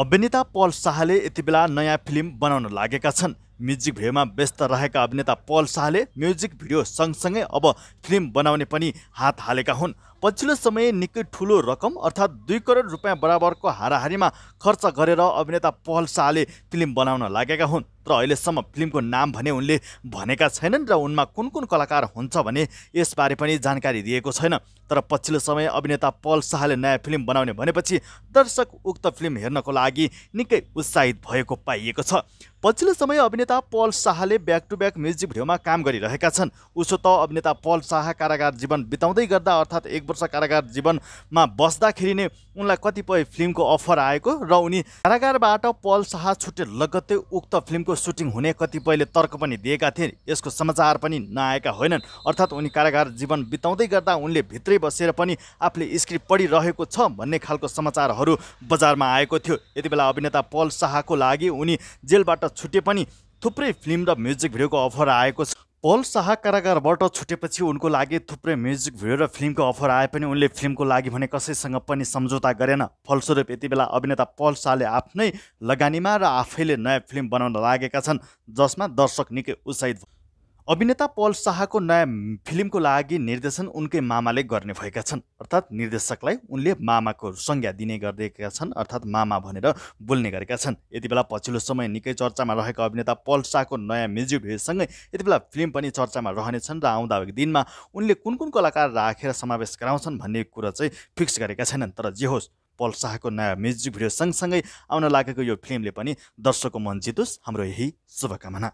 अभिनेता पल शाहले यतिबेला नयाँ फिल्म बनाउन लागेका छन् म्युजिक भिडियोमा व्यस्त रहेका अभिनेता पल शाहले म्युजिक भिडियो सँगसँगै अब फिल्म बनाउने पनि हात हालेका हुन् पछिल्लो समय निकै ठुलो रकम अर्थात् दुई करोड रुपियाँ बराबरको हाराहारीमा खर्च गरेर अभिनेता पहल शाहले फिल्म बनाउन लागेका हुन् तर अहिलेसम्म फिल्मको नाम भने उनले भनेका छैनन् र उनमा कुन कुन कलाकार हुन्छ भने यसबारे पनि जानकारी दिएको छैन तर पछिल्लो समय अभिनेता पल शाहले नयाँ फिल्म बनाउने भनेपछि दर्शक उक्त फिल्म हेर्नको लागि निकै उत्साहित भएको पाइएको छ पछिल्लो समय अभिनेता अभिनेता पल शाहले ब्याक टु ब्याक म्युजिक भिडियोमा काम गरिरहेका छन् उसो त अभिनेता पल शाह कारागार जीवन बिताउँदै गर्दा अर्थात् एक वर्ष कारागार जीवनमा बस्दाखेरि नै उनलाई कतिपय फिल्मको अफर आएको र उनी कारागारबाट पल शाह छुट्टे लगत्तै उक्त फिल्मको सुटिङ हुने कतिपयले तर्क पनि दिएका थिए यसको समाचार पनि नआएका होइनन् अर्थात् उनी कारागार जीवन बिताउँदै गर्दा उनले भित्रै बसेर पनि आफूले स्क्रिप्ट पढिरहेको छ भन्ने खालको समाचारहरू बजारमा आएको थियो यति बेला अभिनेता पल शाहको लागि उनी जेलबाट छुटे पनि थुप्रै फिल्म र म्युजिक भिडियोको अफर आएको छ पल शाह कारागारबाट छुटेपछि उनको लागि थुप्रै म्युजिक भिडियो र फिल्मको अफर आए पनि उनले फिल्मको लागि भने कसैसँग पनि सम्झौता गरेन फलस्वरूप यति बेला अभिनेता पल शाहले आफ्नै लगानीमा र आफैले नयाँ फिल्म बनाउन लागेका छन् जसमा दर्शक निकै उत्साहित अभिनेता पल शाहको नयाँ फिल्मको लागि निर्देशन उनकै मामाले गर्ने भएका छन् अर्थात् निर्देशकलाई उनले मामाको संज्ञा दिने गरिदिएका छन् अर्थात् मामा भनेर बोल्ने गरेका छन् यति बेला पछिल्लो समय निकै चर्चामा रहेका अभिनेता पल शाहको नयाँ म्युजिक भिडियोसँगै यति बेला फिल्म पनि चर्चामा रहनेछन् र आउँदा दिनमा उनले कुन कुन कलाकार राखेर समावेश गराउँछन् भन्ने कुरा चाहिँ फिक्स गरेका छैनन् तर जे होस् पल शाहको नयाँ म्युजिक भिडियो सँगसँगै आउन लागेको यो फिल्मले पनि दर्शकको मन जितोस् हाम्रो यही शुभकामना